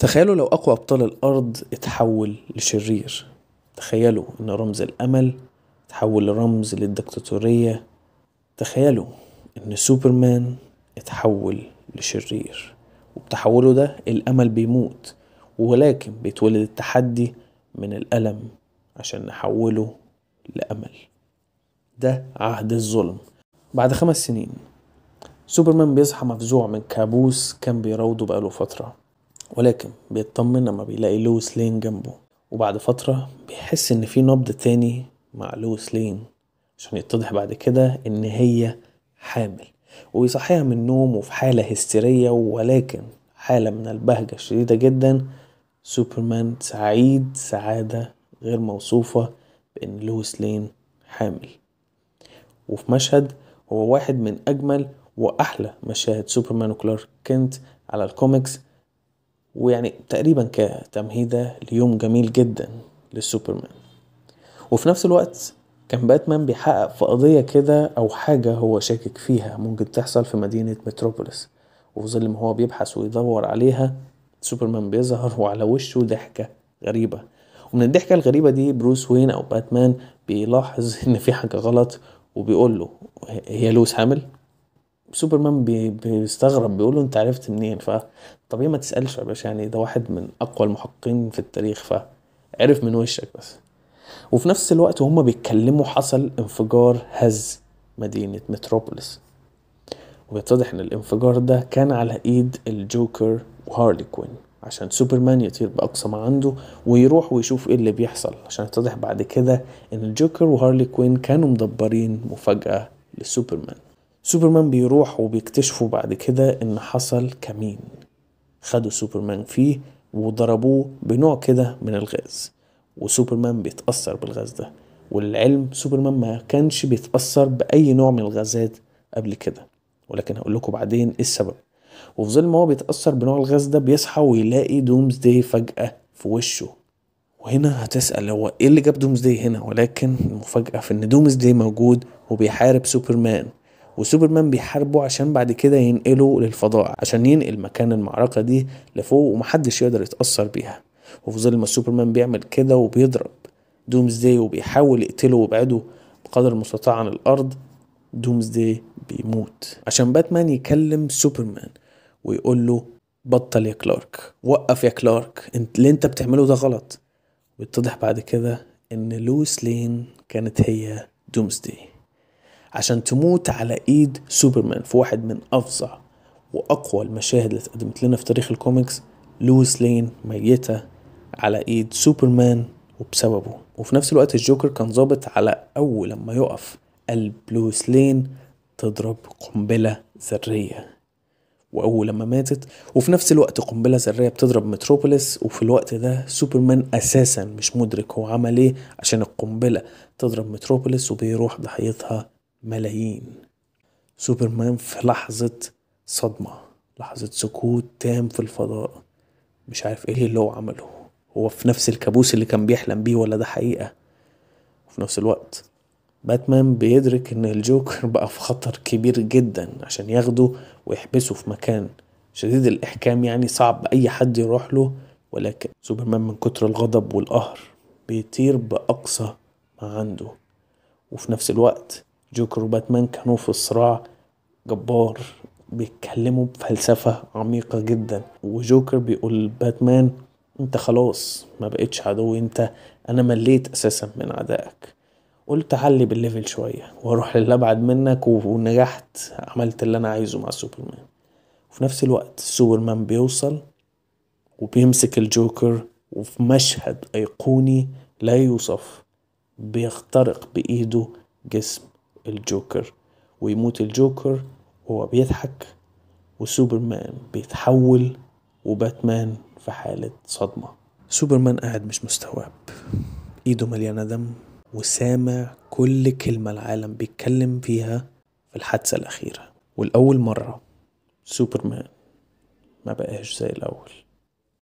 تخيلوا لو أقوى أبطال الأرض اتحول لشرير تخيلوا إن رمز الأمل اتحول لرمز للدكتاتورية تخيلوا إن سوبرمان اتحول لشرير وبتحوله ده الأمل بيموت ولكن بيتولد التحدي من الألم عشان نحوله لأمل ده عهد الظلم بعد خمس سنين سوبرمان بيصحى مفزوع من كابوس كان بيروضه بقاله فتره ولكن بيطمن لما بيلاقي لويس لين جنبه وبعد فترة بيحس إن في نبض تاني مع لويس لين عشان يتضح بعد كده إن هي حامل ويصحيها من النوم وفي حالة هستيرية ولكن حالة من البهجة الشديدة جدا سوبرمان سعيد سعادة غير موصوفة بإن لويس لين حامل وفي مشهد هو واحد من أجمل وأحلى مشاهد سوبرمان وكلارك كنت على الكوميكس ويعني تقريبا كتمهيدة ليوم جميل جدا للسوبرمان وفي نفس الوقت كان باتمان بيحقق في قضية كده أو حاجة هو شاكك فيها ممكن تحصل في مدينة متروبوليس وفي ظل ما هو بيبحث ويدور عليها سوبرمان بيظهر وعلى وشه ضحكة غريبة ومن الضحكة الغريبة دي بروس وين أو باتمان بيلاحظ إن في حاجة غلط وبيقول له هي لويس حامل سوبرمان بي بيستغرب بيقول له انت عرفت منين فطبيعي طب ما تسالش يا باشا يعني ده واحد من اقوى المحققين في التاريخ فعرف عرف من وشك بس وفي نفس الوقت وهم بيتكلموا حصل انفجار هز مدينة متروبوليس وبيتضح ان الانفجار ده كان على ايد الجوكر وهارلي كوين عشان سوبرمان يطير باقصى ما عنده ويروح ويشوف ايه اللي بيحصل عشان يتضح بعد كده ان الجوكر وهارلي كوين كانوا مدبرين مفاجأة لسوبرمان سوبرمان بيروح وبيكتشفوا بعد كده ان حصل كمين خدوا سوبرمان فيه وضربوه بنوع كده من الغاز وسوبرمان بيتأثر بالغاز ده والعلم سوبرمان ما كانش بيتأثر بأي نوع من الغازات قبل كده ولكن هقول لكم بعدين ايه السبب وفي ظل ما هو بيتأثر بنوع الغاز ده بيصحى ويلاقي دومز داي فجأة في وشه وهنا هتسأل هو ايه اللي جاب دومز داي هنا ولكن المفاجأة في ان دومز داي موجود وبيحارب سوبرمان وسوبرمان بيحاربه عشان بعد كده ينقله للفضاء عشان ينقل مكان المعركة دي لفوق ومحدش يقدر يتأثر بيها وفي ظل ما سوبرمان بيعمل كده وبيضرب دومزداي وبيحاول يقتله ويبعده بقدر المستطاع عن الأرض دومزداي بيموت عشان باتمان يكلم سوبرمان ويقول له بطل يا كلارك وقف يا كلارك انت اللي انت بتعمله ده غلط ويتضح بعد كده ان لويس لين كانت هي دومزداي عشان تموت على ايد سوبرمان في واحد من افظع واقوى المشاهد اللي اتقدمت لنا في تاريخ الكوميكس لويس لين ميتة على ايد سوبرمان وبسببه وفي نفس الوقت الجوكر كان ظابط على اول لما يقف قلب لويس لين تضرب قنبلة ذرية وأول لما ماتت وفي نفس الوقت قنبلة ذرية بتضرب متروبوليس وفي الوقت ده سوبرمان أساسا مش مدرك هو عمل إيه عشان القنبلة تضرب متروبوليس وبيروح ضحيتها ملايين سوبرمان في لحظة صدمة لحظة سكوت تام في الفضاء مش عارف ايه اللي هو عمله هو في نفس الكابوس اللي كان بيحلم بيه ولا ده حقيقة وفي نفس الوقت باتمان بيدرك ان الجوكر بقى في خطر كبير جدا عشان ياخده ويحبسه في مكان شديد الاحكام يعني صعب اي حد يروح له ولكن سوبرمان من كتر الغضب والقهر بيطير باقصى ما عنده وفي نفس الوقت جوكر وباتمان كانوا في صراع جبار بيتكلموا بفلسفة عميقة جدا وجوكر بيقول باتمان انت خلاص ما بقتش عدو انت انا مليت اساسا من عدائك قلت علي بالليفل شوية واروح للابعد منك ونجحت عملت اللي انا عايزه مع سوبرمان وفي نفس الوقت سوبرمان بيوصل وبيمسك الجوكر وفي مشهد ايقوني لا يوصف بيخترق بايده جسم الجوكر ويموت الجوكر وهو بيضحك وسوبرمان بيتحول وباتمان في حالة صدمة سوبرمان قاعد مش مستوعب ايده مليانة دم وسامع كل كلمة العالم بيتكلم فيها في الحادثة الأخيرة والأول مرة سوبرمان ما بقاش زي الأول